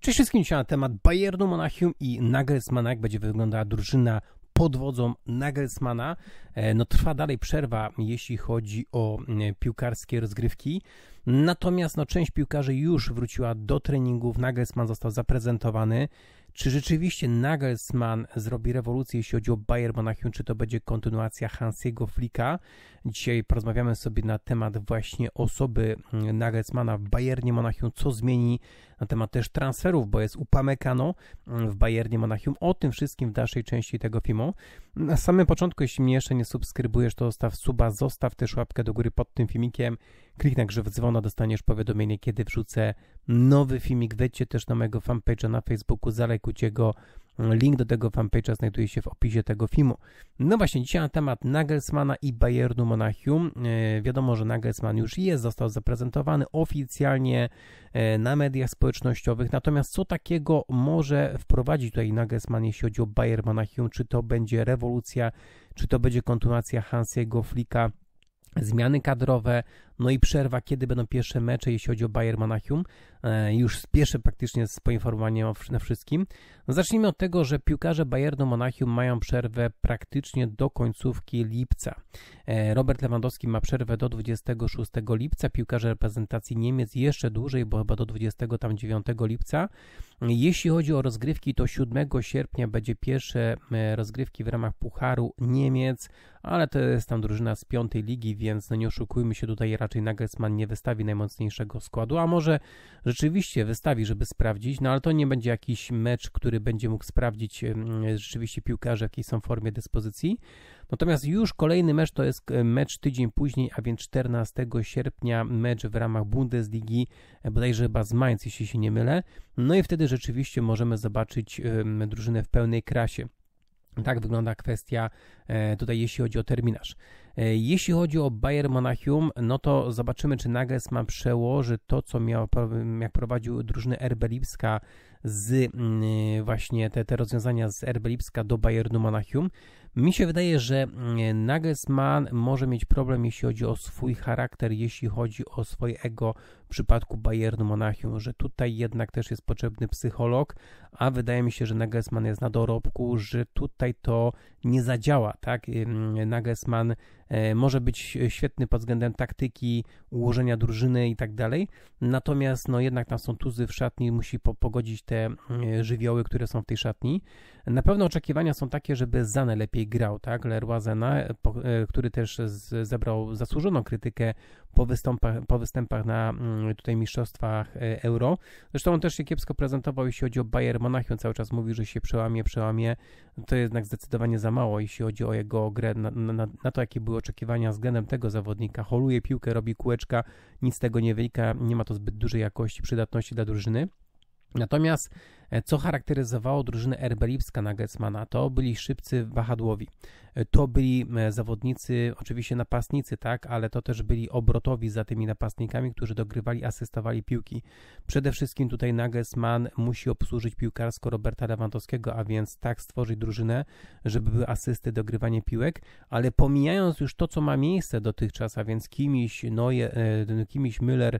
Cześć wszystkim dzisiaj na temat Bayernu Monachium i Nagelsmana, jak będzie wyglądała drużyna pod wodzą Nagelsmana. E, no trwa dalej przerwa, jeśli chodzi o e, piłkarskie rozgrywki. Natomiast no, część piłkarzy już wróciła do treningów. Nagelsmann został zaprezentowany. Czy rzeczywiście Nagelsmann zrobi rewolucję, jeśli chodzi o Bayern Monachium, czy to będzie kontynuacja Hansiego Flicka? Dzisiaj porozmawiamy sobie na temat właśnie osoby mm, Nagelsmana w Bayernie Monachium, co zmieni na temat też transferów, bo jest upamekano mm, w Bayernie Monachium. O tym wszystkim w dalszej części tego filmu. Na samym początku, jeśli mnie jeszcze nie subskrybujesz, to zostaw suba, zostaw też łapkę do góry pod tym filmikiem. Kliknę grzyw dzwona, dostaniesz powiadomienie, kiedy wrzucę nowy filmik. Wejdźcie też na mojego fanpage'a na Facebooku, zalajkujcie go. Link do tego fanpage'a znajduje się w opisie tego filmu. No właśnie, dzisiaj na temat Nagelsmana i Bayernu Monachium. E, wiadomo, że Nagelsman już jest, został zaprezentowany oficjalnie e, na mediach społecznościowych. Natomiast co takiego może wprowadzić tutaj Nagelsman, jeśli chodzi o Bayern Monachium? Czy to będzie rewolucja, czy to będzie kontynuacja Hansiego Flicka? zmiany kadrowe, no i przerwa, kiedy będą pierwsze mecze, jeśli chodzi o Bayern Monachium. E, już spieszę praktycznie z poinformowaniem na wszystkim. No zacznijmy od tego, że piłkarze Bayernu Monachium mają przerwę praktycznie do końcówki lipca. E, Robert Lewandowski ma przerwę do 26 lipca. Piłkarze reprezentacji Niemiec jeszcze dłużej, bo chyba do 29 lipca. Jeśli chodzi o rozgrywki, to 7 sierpnia będzie pierwsze e, rozgrywki w ramach Pucharu Niemiec, ale to jest tam drużyna z piątej ligi, więc no nie oszukujmy się tutaj raczej raczej Nagelsmann nie wystawi najmocniejszego składu, a może rzeczywiście wystawi, żeby sprawdzić, no ale to nie będzie jakiś mecz, który będzie mógł sprawdzić rzeczywiście piłkarze, jakiej są w formie dyspozycji. Natomiast już kolejny mecz to jest mecz tydzień później, a więc 14 sierpnia mecz w ramach Bundesligi, e, bodajże chyba z Mainz, jeśli się nie mylę. No i wtedy rzeczywiście możemy zobaczyć drużynę w pełnej krasie. Tak wygląda kwestia e, tutaj, jeśli chodzi o terminarz. E, jeśli chodzi o Bayern Monachium, no to zobaczymy, czy Nagelsmann przełoży to, co miał, jak prowadził drużyny RB Lipska z mm, e, właśnie te, te rozwiązania z RB Lipska do Bayernu Monachium. Mi się wydaje, że mm, Nagelsmann może mieć problem, jeśli chodzi o swój charakter, jeśli chodzi o swoje ego, przypadku Bayernu Monachium, że tutaj jednak też jest potrzebny psycholog, a wydaje mi się, że Nagelsmann jest na dorobku, że tutaj to nie zadziała, tak? Nagelsmann e, może być świetny pod względem taktyki, ułożenia drużyny i tak dalej, natomiast no jednak tam są tuzy w szatni, musi po pogodzić te mm, żywioły, które są w tej szatni. Na pewno oczekiwania są takie, żeby Zane lepiej grał, tak? Leroy e, e, który też zebrał zasłużoną krytykę po występach, po występach na mm, tutaj mistrzostwach e, Euro. Zresztą on też się kiepsko prezentował, jeśli chodzi o Bayern Monachium, cały czas mówił, że się przełamie, przełamie. To jednak zdecydowanie za mało, jeśli chodzi o jego grę, na, na, na to, jakie były oczekiwania względem tego zawodnika. Holuje piłkę, robi kółeczka, nic z tego nie wynika, nie ma to zbyt dużej jakości, przydatności dla drużyny. Natomiast E, co charakteryzowało drużynę RB Lipska Nagelsmana, to byli szybcy wahadłowi. E, to byli e, zawodnicy, oczywiście napastnicy, tak, ale to też byli obrotowi za tymi napastnikami, którzy dogrywali, asystowali piłki. Przede wszystkim tutaj Nagelsmann musi obsłużyć piłkarsko Roberta Lewandowskiego, a więc tak stworzyć drużynę, żeby były asysty, dogrywanie piłek, ale pomijając już to, co ma miejsce dotychczas, a więc kimś, Noje, Kimiś Müller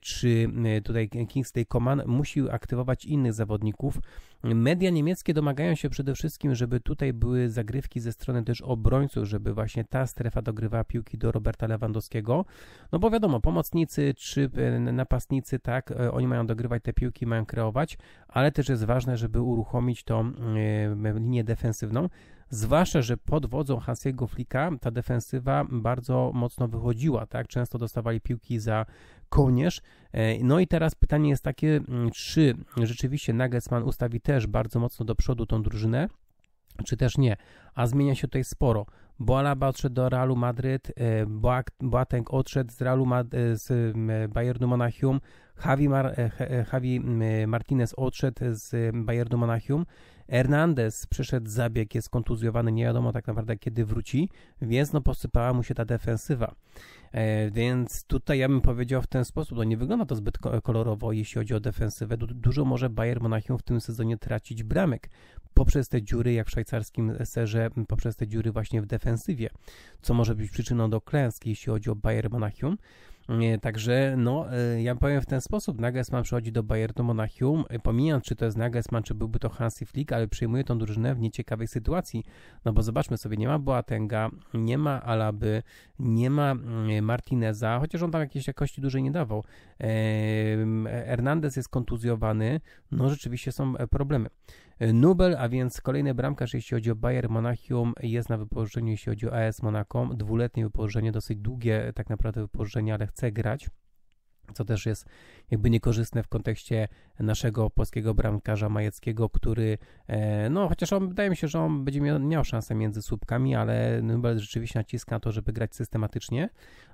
czy tutaj Kingsley Coman, musi aktywować innych zawodników, zawodników. Media niemieckie domagają się przede wszystkim, żeby tutaj były zagrywki ze strony też obrońców, żeby właśnie ta strefa dogrywała piłki do Roberta Lewandowskiego. No bo wiadomo, pomocnicy czy e, napastnicy, tak, e, oni mają dogrywać te piłki, mają kreować, ale też jest ważne, żeby uruchomić tą e, linię defensywną. Zwłaszcza, że pod wodzą Hansiego Flika ta defensywa bardzo mocno wychodziła, tak? Często dostawali piłki za Kołnierz. E, no i teraz pytanie jest takie, mm, czy rzeczywiście Nagelsmann ustawi też bardzo mocno do przodu tą drużynę, czy też nie. A zmienia się tutaj sporo, Boalaba odszedł do Realu Madryt, e, Boateng odszedł z, Realu Mad e, z Bayernu Monachium, Javi, Mar Javi Martinez odszedł z Bayernu Monachium, Hernandez przyszedł zabieg, jest kontuzjowany, nie wiadomo tak naprawdę kiedy wróci, więc no posypała mu się ta defensywa. E, więc tutaj ja bym powiedział w ten sposób, no nie wygląda to zbyt kolorowo, jeśli chodzi o defensywę. Du dużo może Bayern Monachium w tym sezonie tracić bramek poprzez te dziury, jak w szwajcarskim serze, poprzez te dziury właśnie w defensywie, co może być przyczyną do klęski, jeśli chodzi o Bayern Monachium. E, także, no, e, ja powiem w ten sposób, Nagelsmann przychodzi do Bayernu Monachium, e, pomijając, czy to jest Nagelsmann, czy byłby to Hansi Flick, ale przyjmuje tą drużynę w nieciekawej sytuacji, no bo zobaczmy sobie, nie ma Boatenga, nie ma Alaby, nie ma Martineza, chociaż on tam jakiejś jakości dużej nie dawał. Hernandez jest kontuzjowany, no rzeczywiście są problemy. Nubel, a więc kolejny bramkarz, jeśli chodzi o Bayern Monachium, jest na wypożyczeniu, jeśli chodzi o AS Monaco. Dwuletnie wypożyczenie, dosyć długie tak naprawdę wypożyczenie, ale chce grać co też jest jakby niekorzystne w kontekście naszego polskiego bramkarza Majeckiego, który, e, no chociaż on, wydaje mi się, że on będzie miał, miał szansę między słupkami, ale Nürnberg rzeczywiście naciska na to, żeby grać systematycznie,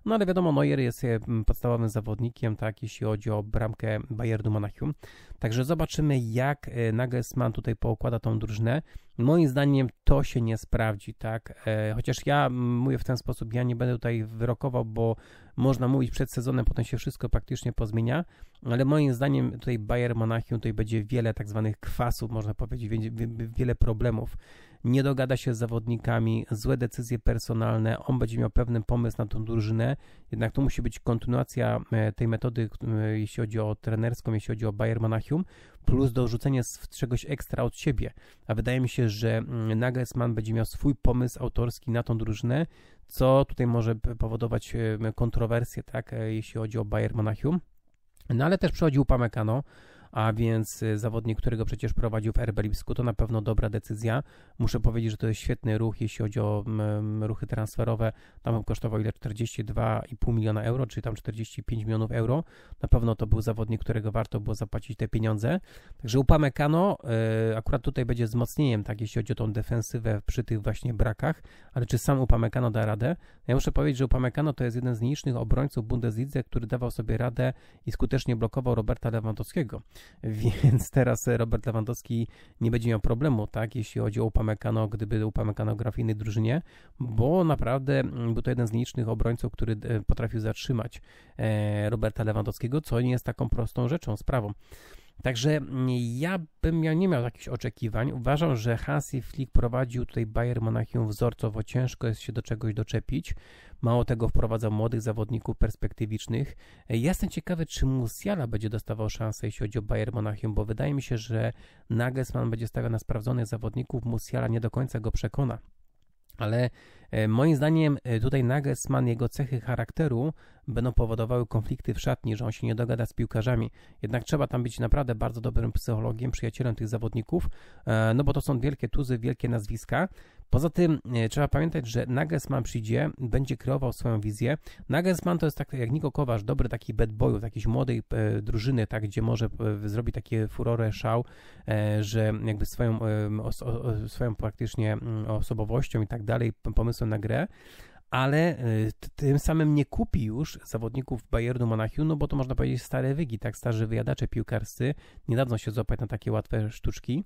no ale wiadomo, Neuer jest e, podstawowym zawodnikiem, tak, jeśli chodzi o bramkę Bayernu Monachium, także zobaczymy, jak e, Nagelsmann tutaj poukłada tą drużynę, Moim zdaniem to się nie sprawdzi, tak? E, chociaż ja mówię w ten sposób, ja nie będę tutaj wyrokował, bo można mówić przed sezonem, potem się wszystko praktycznie pozmienia, ale moim zdaniem tutaj Bayern Monachium tutaj będzie wiele tak zwanych kwasów, można powiedzieć, wiele problemów. Nie dogada się z zawodnikami, złe decyzje personalne, on będzie miał pewien pomysł na tą drużynę, jednak to musi być kontynuacja e, tej metody, e, jeśli chodzi o trenerską, jeśli chodzi o Bayern Monachium, plus dorzucenia czegoś ekstra od siebie. A wydaje mi się, że mm, Nagelsmann będzie miał swój pomysł autorski na tą drużynę, co tutaj może powodować kontrowersje, tak, e, jeśli chodzi o Bayern Monachium. No ale też przychodził Pamekano, a więc y, zawodnik, którego przecież prowadził w RB Lipsku, to na pewno dobra decyzja. Muszę powiedzieć, że to jest świetny ruch, jeśli chodzi o ruchy transferowe. Tam kosztował ile? 42,5 miliona euro, czyli tam 45 milionów euro. Na pewno to był zawodnik, którego warto było zapłacić te pieniądze. Także Upamecano y, akurat tutaj będzie wzmocnieniem, tak, jeśli chodzi o tą defensywę przy tych właśnie brakach, ale czy sam Upamecano da radę? Ja muszę powiedzieć, że Upamecano to jest jeden z nielicznych obrońców Bundeslidze, który dawał sobie radę i skutecznie blokował Roberta Lewandowskiego. więc teraz e, Robert Lewandowski nie będzie miał problemu, tak, jeśli chodzi o Upamecano, gdyby Upamecano grał w innej drużynie, bo naprawdę mm, był to jeden z nielicznych obrońców, który e, potrafił zatrzymać e, Roberta Lewandowskiego, co nie jest taką prostą rzeczą, sprawą. Także mm, ja bym miał, nie miał jakichś oczekiwań. Uważam, że Hansi Flick prowadził tutaj Bayern Monachium wzorcowo. Ciężko jest się do czegoś doczepić. Mało tego wprowadza młodych zawodników perspektywicznych. E, ja jestem ciekawy, czy Musiala będzie dostawał szansę, jeśli chodzi o Bayern Monachium, bo wydaje mi się, że Nagelsmann będzie stawiał na sprawdzonych zawodników. Musiala nie do końca go przekona ale e, moim zdaniem e, tutaj Nagelsmann, jego cechy charakteru będą powodowały konflikty w szatni, że on się nie dogada z piłkarzami. Jednak trzeba tam być naprawdę bardzo dobrym psychologiem, przyjacielem tych zawodników, e, no bo to są wielkie tuzy, wielkie nazwiska, Poza tym e, trzeba pamiętać, że Nagelsmann przyjdzie, będzie kreował swoją wizję. Nagelsmann to jest tak jak Niko Kowarz, dobry taki bad boy, jakiejś młodej e, drużyny, tak, gdzie może e, zrobić takie furorę, szał, e, że jakby swoją, e, o, o, swoją praktycznie mm, osobowością i tak dalej, pomysłem na grę ale y, tym samym nie kupi już zawodników Bayernu Monachium, no bo to można powiedzieć stare wygi, tak, starzy wyjadacze piłkarscy nie dadzą się złapać na takie łatwe sztuczki.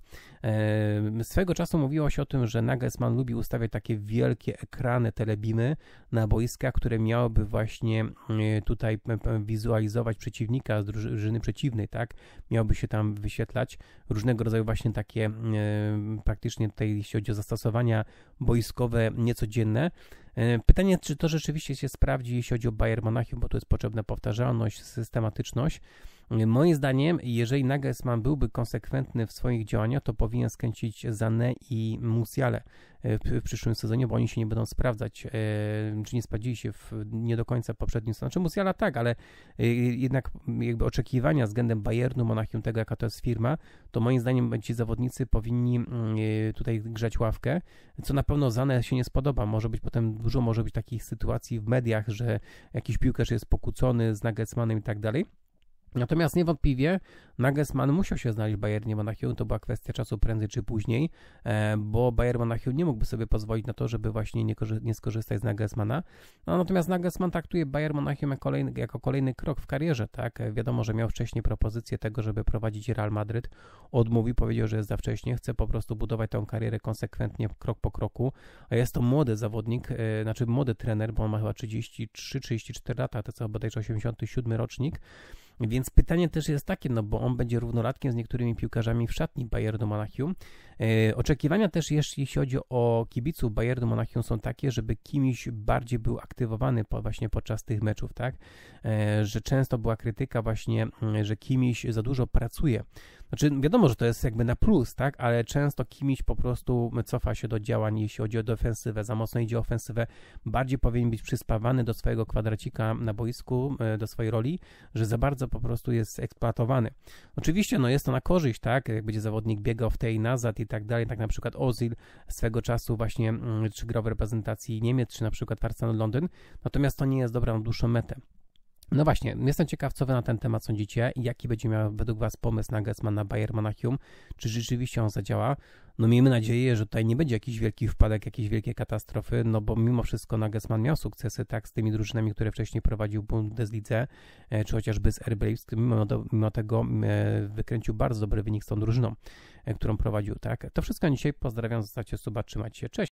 Swego czasu mówiło się o tym, że Nagelsmann lubi ustawiać takie wielkie ekrany, telebimy na boiska, które miałyby właśnie y, tutaj wizualizować przeciwnika z drużyny przeciwnej, tak, miałoby się tam wyświetlać różnego rodzaju właśnie takie praktycznie tutaj, jeśli chodzi o zastosowania boiskowe, niecodzienne, E, pytanie, czy to rzeczywiście się sprawdzi, jeśli chodzi o Bayern Monachium, bo tu jest potrzebna powtarzalność, systematyczność. Moim zdaniem, jeżeli Nagelsmann byłby konsekwentny w swoich działaniach, to powinien skręcić Zane i Musiale w przyszłym sezonie, bo oni się nie będą sprawdzać, e, czy nie sprawdzili się w nie do końca poprzednim sezonie. Znaczy Musiala tak, ale e, jednak jakby oczekiwania względem Bayernu, Monachium, tego jaka to jest firma, to moim zdaniem ci zawodnicy powinni mm, e, tutaj grzać ławkę, co na pewno Zane się nie spodoba. Może być potem dużo może być takich sytuacji w mediach, że jakiś piłkarz jest pokłócony z Nagelsmannem i tak dalej. Natomiast niewątpliwie Nagelsmann musiał się znaleźć w Bayernie Monachium, to była kwestia czasu prędzej czy później, e, bo Bayern Monachium nie mógłby sobie pozwolić na to, żeby właśnie nie, nie skorzystać z Nagelsmana. No, natomiast Nagelsmann traktuje Bayern Monachium jako kolejny, jako kolejny krok w karierze, tak? E, wiadomo, że miał wcześniej propozycję tego, żeby prowadzić Real Madryt, odmówił, powiedział, że jest za wcześnie, chce po prostu budować tę karierę konsekwentnie, krok po kroku, a jest to młody zawodnik, e, znaczy młody trener, bo on ma chyba 33-34 lata, to co bodajże 87 rocznik, więc pytanie też jest takie, no bo on będzie równolatkiem z niektórymi piłkarzami w szatni Bayernu Monachium. E, oczekiwania też, jeśli chodzi o kibiców Bayernu Monachium, są takie, żeby kimś bardziej był aktywowany właśnie podczas tych meczów, tak? E, że często była krytyka właśnie, mm, że kimś za dużo pracuje. Znaczy, wiadomo, że to jest jakby na plus, tak? Ale często kimś po prostu cofa się do działań, jeśli chodzi o defensywę, za mocno idzie ofensywę. Bardziej powinien być przyspawany do swojego kwadracika na boisku, e, do swojej roli, że za bardzo po prostu jest eksploatowany. Oczywiście, no jest to na korzyść, tak? Jak będzie zawodnik biegał w tej nazad i tak dalej, tak na przykład Ozil swego czasu właśnie, mm, czy grał w reprezentacji Niemiec, czy na przykład w Arsenal Londyn. Natomiast to nie jest dobra na dłuższą metę. No właśnie, jestem ciekaw, co wy na ten temat sądzicie, jaki będzie miał według was pomysł na Bayern Mannheim? czy rzeczywiście on zadziała. No miejmy nadzieję, że tutaj nie będzie jakiś wielki wpadek, jakieś wielkie katastrofy, no bo mimo wszystko Nagelsmann miał sukcesy tak z tymi drużynami, które wcześniej prowadził Bundeslidze, e, czy chociażby z RB mimo, mimo tego e, wykręcił bardzo dobry wynik z tą drużyną, e, którą prowadził, tak. To wszystko na dzisiaj, pozdrawiam, zostawcie suba, trzymajcie się, cześć!